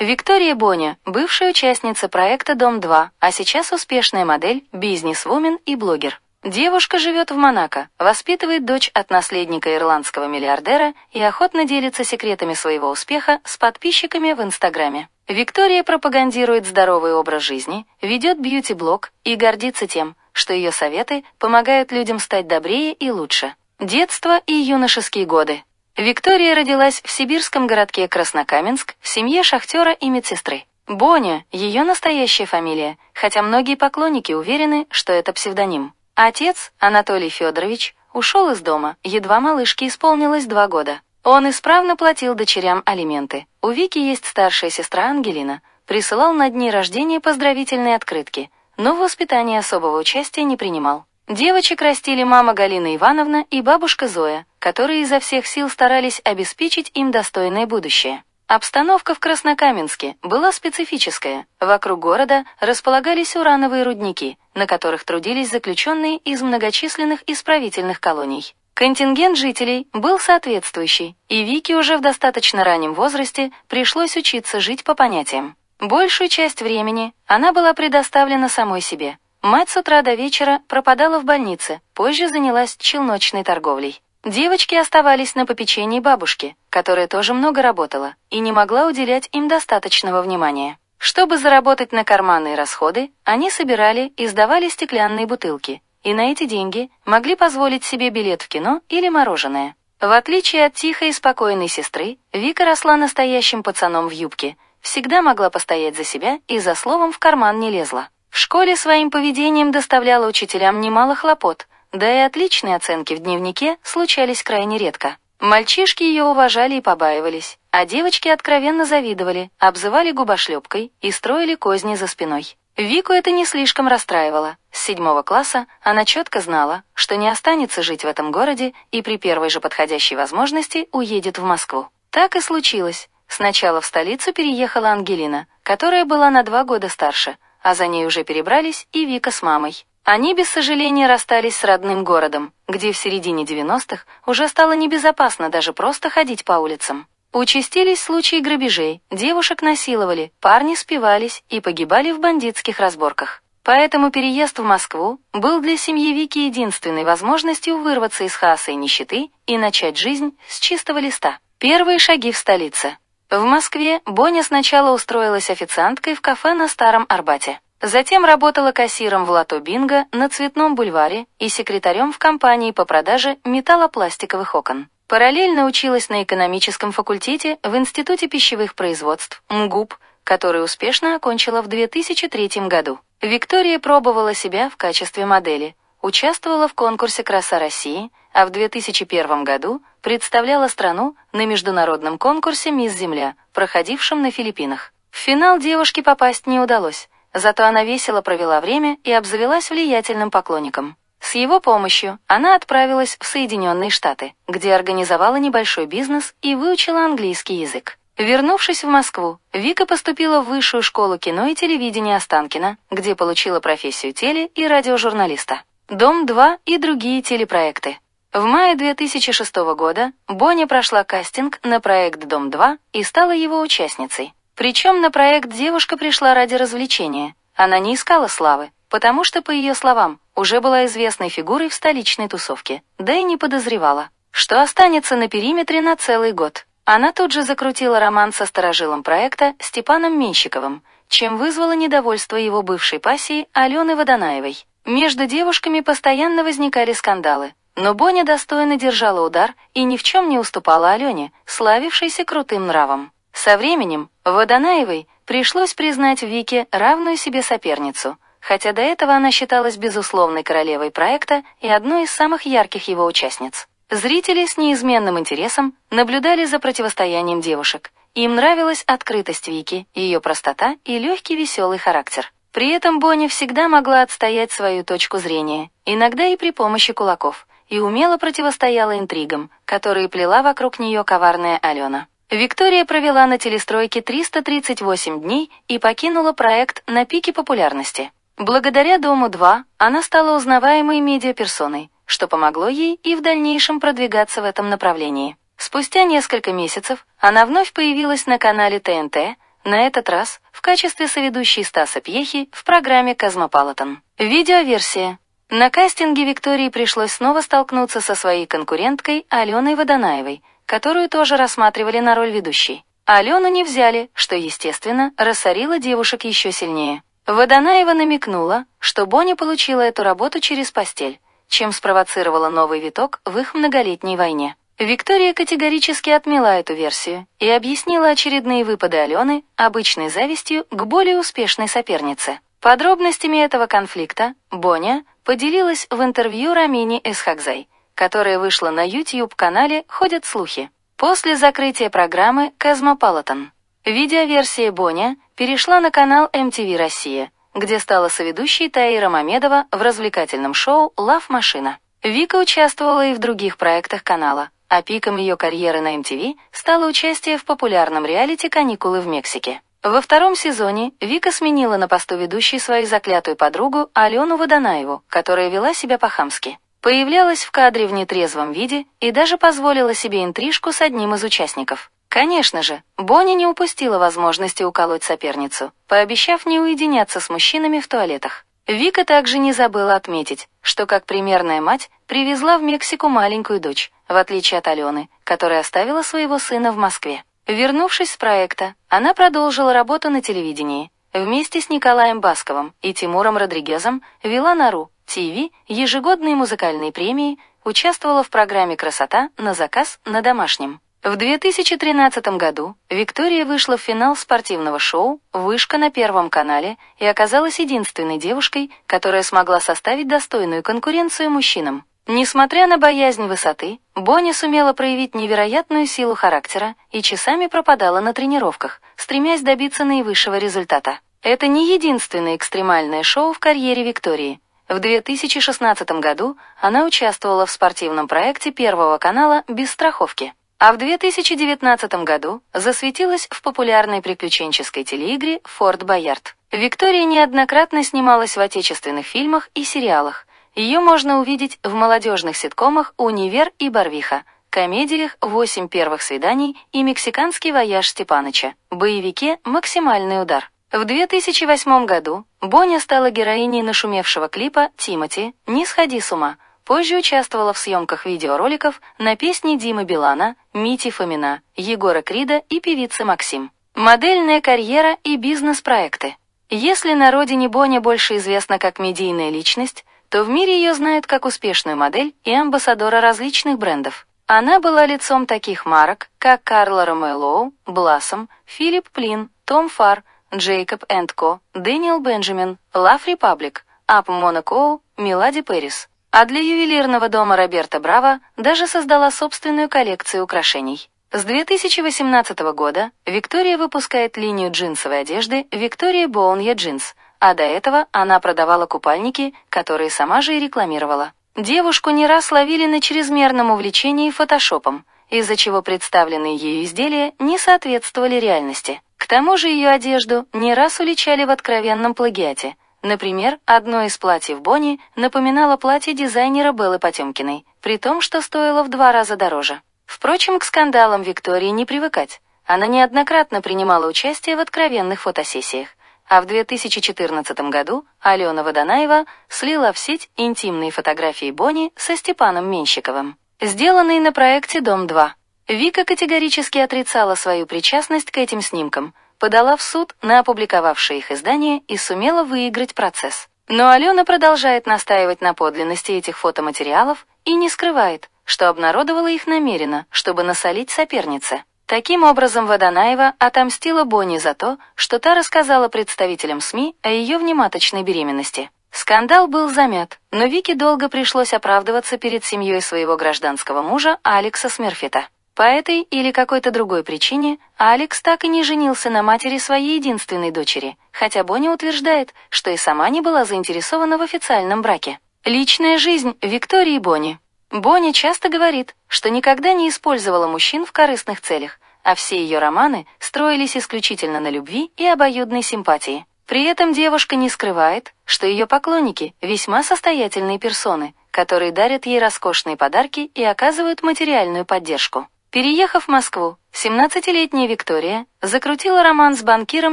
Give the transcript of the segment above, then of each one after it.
Виктория Боня, бывшая участница проекта «Дом-2», а сейчас успешная модель, бизнесвумен и блогер. Девушка живет в Монако, воспитывает дочь от наследника ирландского миллиардера и охотно делится секретами своего успеха с подписчиками в Инстаграме. Виктория пропагандирует здоровый образ жизни, ведет бьюти-блог и гордится тем, что ее советы помогают людям стать добрее и лучше. Детство и юношеские годы. Виктория родилась в сибирском городке Краснокаменск в семье шахтера и медсестры. Боня – ее настоящая фамилия, хотя многие поклонники уверены, что это псевдоним. Отец, Анатолий Федорович, ушел из дома, едва малышке исполнилось два года. Он исправно платил дочерям алименты. У Вики есть старшая сестра Ангелина. Присылал на дни рождения поздравительные открытки, но в воспитании особого участия не принимал. Девочек растили мама Галина Ивановна и бабушка Зоя, которые изо всех сил старались обеспечить им достойное будущее. Обстановка в Краснокаменске была специфическая. Вокруг города располагались урановые рудники, на которых трудились заключенные из многочисленных исправительных колоний. Контингент жителей был соответствующий, и Вике уже в достаточно раннем возрасте пришлось учиться жить по понятиям. Большую часть времени она была предоставлена самой себе – Мать с утра до вечера пропадала в больнице, позже занялась челночной торговлей. Девочки оставались на попечении бабушки, которая тоже много работала и не могла уделять им достаточного внимания. Чтобы заработать на карманные расходы, они собирали и сдавали стеклянные бутылки, и на эти деньги могли позволить себе билет в кино или мороженое. В отличие от тихой и спокойной сестры, Вика росла настоящим пацаном в юбке, всегда могла постоять за себя и за словом в карман не лезла. В школе своим поведением доставляла учителям немало хлопот, да и отличные оценки в дневнике случались крайне редко. Мальчишки ее уважали и побаивались, а девочки откровенно завидовали, обзывали губошлепкой и строили козни за спиной. Вику это не слишком расстраивало. С седьмого класса она четко знала, что не останется жить в этом городе и при первой же подходящей возможности уедет в Москву. Так и случилось. Сначала в столицу переехала Ангелина, которая была на два года старше – а за ней уже перебрались и Вика с мамой. Они без сожаления расстались с родным городом, где в середине 90-х уже стало небезопасно даже просто ходить по улицам. Участились случаи грабежей, девушек насиловали, парни спивались и погибали в бандитских разборках. Поэтому переезд в Москву был для семьи Вики единственной возможностью вырваться из хаоса и нищеты и начать жизнь с чистого листа. Первые шаги в столице. В Москве Боня сначала устроилась официанткой в кафе на Старом Арбате. Затем работала кассиром в лото Бинго на Цветном бульваре и секретарем в компании по продаже металлопластиковых окон. Параллельно училась на экономическом факультете в Институте пищевых производств МГУП, который успешно окончила в 2003 году. Виктория пробовала себя в качестве модели, участвовала в конкурсе «Краса России», а в 2001 году представляла страну на международном конкурсе «Мисс Земля», проходившем на Филиппинах. В финал девушке попасть не удалось, зато она весело провела время и обзавелась влиятельным поклонником. С его помощью она отправилась в Соединенные Штаты, где организовала небольшой бизнес и выучила английский язык. Вернувшись в Москву, Вика поступила в Высшую школу кино и телевидения Останкина, где получила профессию теле- и радиожурналиста. «Дом-2» и другие телепроекты – в мае 2006 года Бонни прошла кастинг на проект «Дом-2» и стала его участницей. Причем на проект девушка пришла ради развлечения. Она не искала славы, потому что, по ее словам, уже была известной фигурой в столичной тусовке, да и не подозревала, что останется на периметре на целый год. Она тут же закрутила роман со сторожилом проекта Степаном Менщиковым, чем вызвала недовольство его бывшей пассии Алены Водонаевой. Между девушками постоянно возникали скандалы, но Боня достойно держала удар и ни в чем не уступала Алене, славившейся крутым нравом. Со временем Водонаевой пришлось признать Вике равную себе соперницу, хотя до этого она считалась безусловной королевой проекта и одной из самых ярких его участниц. Зрители с неизменным интересом наблюдали за противостоянием девушек. Им нравилась открытость Вики, ее простота и легкий веселый характер. При этом Бонни всегда могла отстоять свою точку зрения, иногда и при помощи кулаков – и умело противостояла интригам, которые плела вокруг нее коварная Алена. Виктория провела на телестройке 338 дней и покинула проект на пике популярности. Благодаря «Дому-2» она стала узнаваемой медиаперсоной, что помогло ей и в дальнейшем продвигаться в этом направлении. Спустя несколько месяцев она вновь появилась на канале ТНТ, на этот раз в качестве соведущей Стаса Пьехи в программе «Космополитен». Видеоверсия на кастинге Виктории пришлось снова столкнуться со своей конкуренткой Аленой Водонаевой, которую тоже рассматривали на роль ведущей. Алену не взяли, что, естественно, рассорило девушек еще сильнее. Водонаева намекнула, что Боня получила эту работу через постель, чем спровоцировала новый виток в их многолетней войне. Виктория категорически отмела эту версию и объяснила очередные выпады Алены обычной завистью к более успешной сопернице. Подробностями этого конфликта Боня поделилась в интервью Рамини Эсхакзай, которое вышло на YouTube-канале «Ходят слухи» после закрытия программы «Космополитен». Видеоверсия Боня перешла на канал MTV Россия, где стала соведущей Таира Мамедова в развлекательном шоу «Лав Машина». Вика участвовала и в других проектах канала, а пиком ее карьеры на MTV стало участие в популярном реалити «Каникулы в Мексике». Во втором сезоне Вика сменила на посту ведущей свою заклятую подругу Алену Водонаеву, которая вела себя по-хамски. Появлялась в кадре в нетрезвом виде и даже позволила себе интрижку с одним из участников. Конечно же, Бонни не упустила возможности уколоть соперницу, пообещав не уединяться с мужчинами в туалетах. Вика также не забыла отметить, что как примерная мать привезла в Мексику маленькую дочь, в отличие от Алены, которая оставила своего сына в Москве. Вернувшись с проекта, она продолжила работу на телевидении. Вместе с Николаем Басковым и Тимуром Родригезом вела на РУ, ТВ ежегодные музыкальные премии, участвовала в программе «Красота» на заказ на домашнем. В 2013 году Виктория вышла в финал спортивного шоу «Вышка» на Первом канале и оказалась единственной девушкой, которая смогла составить достойную конкуренцию мужчинам. Несмотря на боязнь высоты, Бонни сумела проявить невероятную силу характера и часами пропадала на тренировках, стремясь добиться наивысшего результата. Это не единственное экстремальное шоу в карьере Виктории. В 2016 году она участвовала в спортивном проекте Первого канала «Без страховки», а в 2019 году засветилась в популярной приключенческой телеигре «Форт Боярд». Виктория неоднократно снималась в отечественных фильмах и сериалах, ее можно увидеть в молодежных ситкомах «Универ» и «Барвиха», комедиях «Восемь первых свиданий» и «Мексиканский вояж Степаныча», боевике «Максимальный удар». В 2008 году Боня стала героиней нашумевшего клипа «Тимати. Не сходи с ума», Позже участвовала в съемках видеороликов на песни Димы Билана, Мити Фомина, Егора Крида и певицы Максим. Модельная карьера и бизнес-проекты. Если на родине Боня больше известна как медийная личность, то в мире ее знают как успешную модель и амбассадора различных брендов. Она была лицом таких марок, как Карла Ромейлоу, Бласом, Филипп Плин, Том Фар, Джейкоб энд Ко, Дэниел Бенджамин, Лав Репаблик, Ап Монокоу, Милади Пэрис. А для ювелирного дома Роберта Браво даже создала собственную коллекцию украшений. С 2018 года Виктория выпускает линию джинсовой одежды Виктория Боунья Джинс – а до этого она продавала купальники, которые сама же и рекламировала. Девушку не раз ловили на чрезмерном увлечении фотошопом, из-за чего представленные ею изделия не соответствовали реальности. К тому же ее одежду не раз уличали в откровенном плагиате. Например, одно из платьев Бонни напоминало платье дизайнера Беллы Потемкиной, при том, что стоило в два раза дороже. Впрочем, к скандалам Виктории не привыкать. Она неоднократно принимала участие в откровенных фотосессиях а в 2014 году Алена Водонаева слила в сеть интимные фотографии Бони со Степаном Менщиковым, сделанные на проекте «Дом-2». Вика категорически отрицала свою причастность к этим снимкам, подала в суд на опубликовавшее их издание и сумела выиграть процесс. Но Алена продолжает настаивать на подлинности этих фотоматериалов и не скрывает, что обнародовала их намеренно, чтобы насолить сопернице. Таким образом, Водонаева отомстила Бонни за то, что та рассказала представителям СМИ о ее внематочной беременности. Скандал был замят, но Вике долго пришлось оправдываться перед семьей своего гражданского мужа Алекса Смерфита. По этой или какой-то другой причине Алекс так и не женился на матери своей единственной дочери, хотя Бонни утверждает, что и сама не была заинтересована в официальном браке. Личная жизнь Виктории Бонни Бонни часто говорит, что никогда не использовала мужчин в корыстных целях, а все ее романы строились исключительно на любви и обоюдной симпатии. При этом девушка не скрывает, что ее поклонники – весьма состоятельные персоны, которые дарят ей роскошные подарки и оказывают материальную поддержку. Переехав в Москву, 17-летняя Виктория закрутила роман с банкиром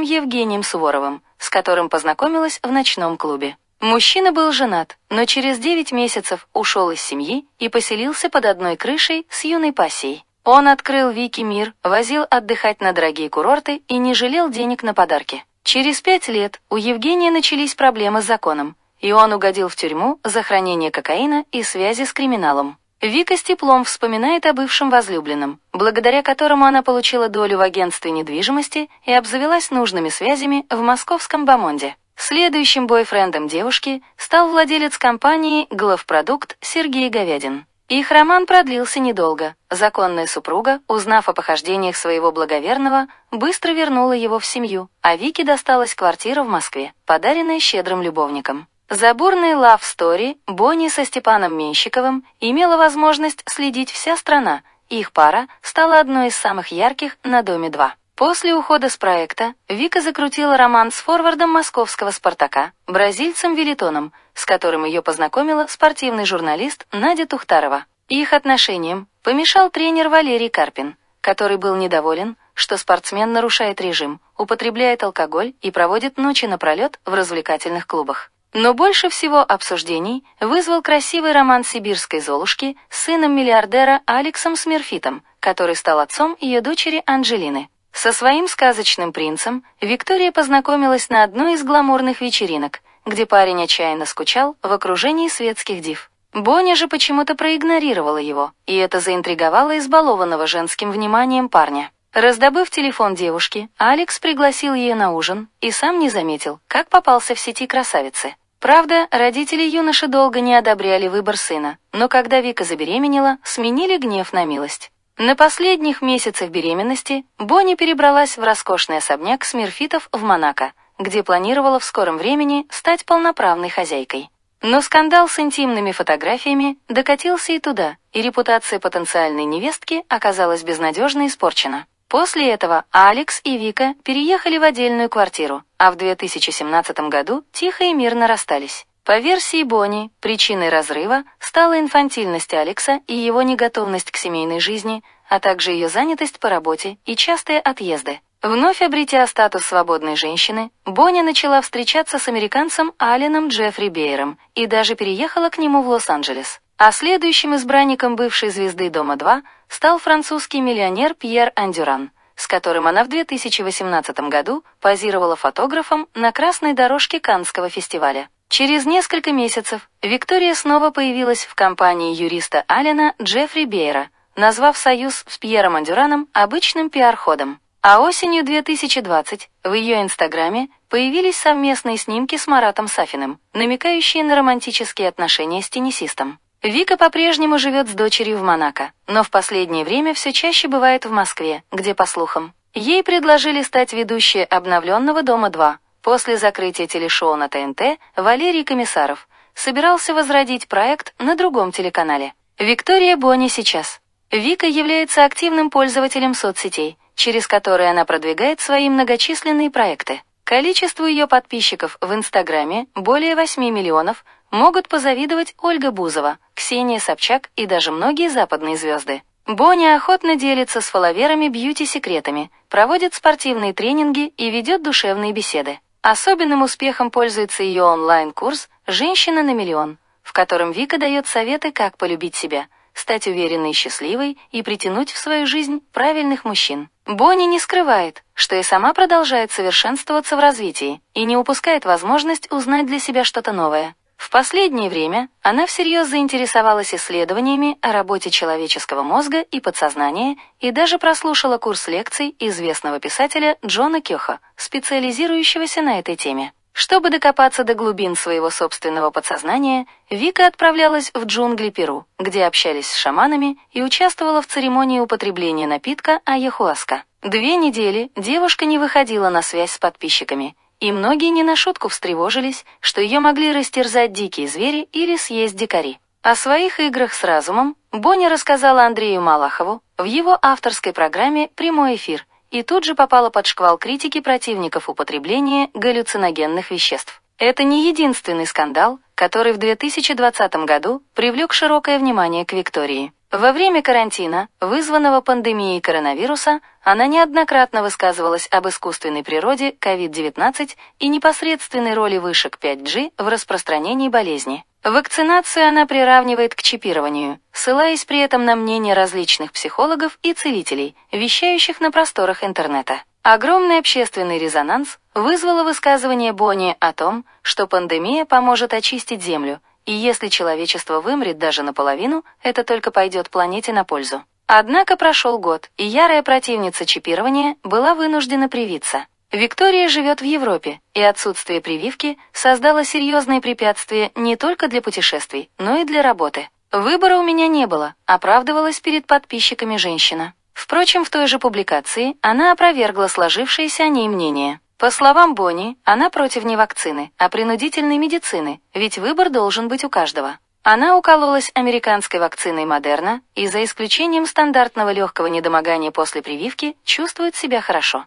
Евгением Суворовым, с которым познакомилась в ночном клубе. Мужчина был женат, но через 9 месяцев ушел из семьи и поселился под одной крышей с юной пассией. Он открыл Вики мир, возил отдыхать на дорогие курорты и не жалел денег на подарки. Через пять лет у Евгения начались проблемы с законом, и он угодил в тюрьму за хранение кокаина и связи с криминалом. Вика с теплом вспоминает о бывшем возлюбленном, благодаря которому она получила долю в агентстве недвижимости и обзавелась нужными связями в московском Бомонде. Следующим бойфрендом девушки стал владелец компании «Главпродукт» Сергей Говядин. Их роман продлился недолго. Законная супруга, узнав о похождениях своего благоверного, быстро вернула его в семью, а Вике досталась квартира в Москве, подаренная щедрым любовником. За лав love story Бонни со Степаном Менщиковым имела возможность следить вся страна, и их пара стала одной из самых ярких на «Доме-2». После ухода с проекта Вика закрутила роман с форвардом московского «Спартака» бразильцем Велитоном, с которым ее познакомила спортивный журналист Надя Тухтарова. Их отношениям помешал тренер Валерий Карпин, который был недоволен, что спортсмен нарушает режим, употребляет алкоголь и проводит ночи напролет в развлекательных клубах. Но больше всего обсуждений вызвал красивый роман сибирской Золушки с сыном миллиардера Алексом Смерфитом, который стал отцом ее дочери Анжелины. Со своим сказочным принцем Виктория познакомилась на одной из гламурных вечеринок, где парень отчаянно скучал в окружении светских див. Боня же почему-то проигнорировала его, и это заинтриговало избалованного женским вниманием парня. Раздобыв телефон девушки, Алекс пригласил ее на ужин и сам не заметил, как попался в сети красавицы. Правда, родители юноши долго не одобряли выбор сына, но когда Вика забеременела, сменили гнев на милость. На последних месяцах беременности Бонни перебралась в роскошный особняк Смирфитов в Монако, где планировала в скором времени стать полноправной хозяйкой. Но скандал с интимными фотографиями докатился и туда, и репутация потенциальной невестки оказалась безнадежно испорчена. После этого Алекс и Вика переехали в отдельную квартиру, а в 2017 году тихо и мирно расстались. По версии Бонни, причиной разрыва стала инфантильность Алекса и его неготовность к семейной жизни, а также ее занятость по работе и частые отъезды. Вновь обретя статус свободной женщины, Бонни начала встречаться с американцем Аленом Джеффри Бейером и даже переехала к нему в Лос-Анджелес. А следующим избранником бывшей звезды «Дома-2» стал французский миллионер Пьер Андюран, с которым она в 2018 году позировала фотографом на красной дорожке каннского фестиваля. Через несколько месяцев Виктория снова появилась в компании юриста Алина Джеффри Бейра, назвав союз с Пьером Андюраном обычным пиар-ходом. А осенью 2020 в ее инстаграме появились совместные снимки с Маратом Сафиным, намекающие на романтические отношения с теннисистом. Вика по-прежнему живет с дочерью в Монако, но в последнее время все чаще бывает в Москве, где, по слухам, ей предложили стать ведущей обновленного «Дома-2», После закрытия телешоу на ТНТ Валерий Комиссаров собирался возродить проект на другом телеканале. Виктория Бонни сейчас. Вика является активным пользователем соцсетей, через которые она продвигает свои многочисленные проекты. Количество ее подписчиков в Инстаграме более 8 миллионов могут позавидовать Ольга Бузова, Ксения Собчак и даже многие западные звезды. Бонни охотно делится с фолловерами бьюти-секретами, проводит спортивные тренинги и ведет душевные беседы. Особенным успехом пользуется ее онлайн-курс «Женщина на миллион», в котором Вика дает советы, как полюбить себя, стать уверенной и счастливой и притянуть в свою жизнь правильных мужчин. Бонни не скрывает, что и сама продолжает совершенствоваться в развитии и не упускает возможность узнать для себя что-то новое. В последнее время она всерьез заинтересовалась исследованиями о работе человеческого мозга и подсознания и даже прослушала курс лекций известного писателя Джона Кёха, специализирующегося на этой теме. Чтобы докопаться до глубин своего собственного подсознания, Вика отправлялась в джунгли Перу, где общались с шаманами и участвовала в церемонии употребления напитка айахуаска. Две недели девушка не выходила на связь с подписчиками – и многие не на шутку встревожились, что ее могли растерзать дикие звери или съесть дикари. О своих играх с разумом Бонни рассказала Андрею Малахову в его авторской программе «Прямой эфир» и тут же попала под шквал критики противников употребления галлюциногенных веществ. Это не единственный скандал, который в 2020 году привлек широкое внимание к Виктории. Во время карантина, вызванного пандемией коронавируса, она неоднократно высказывалась об искусственной природе COVID-19 и непосредственной роли вышек 5G в распространении болезни. Вакцинацию она приравнивает к чипированию, ссылаясь при этом на мнение различных психологов и целителей, вещающих на просторах интернета. Огромный общественный резонанс вызвало высказывание Бонни о том, что пандемия поможет очистить Землю, и если человечество вымрет даже наполовину, это только пойдет планете на пользу. Однако прошел год, и ярая противница чипирования была вынуждена привиться. Виктория живет в Европе, и отсутствие прививки создало серьезные препятствия не только для путешествий, но и для работы. «Выбора у меня не было», — оправдывалась перед подписчиками женщина. Впрочем, в той же публикации она опровергла сложившееся о ней мнение. По словам Бонни, она против не вакцины, а принудительной медицины, ведь выбор должен быть у каждого. Она укололась американской вакциной Модерна и, за исключением стандартного легкого недомогания после прививки, чувствует себя хорошо.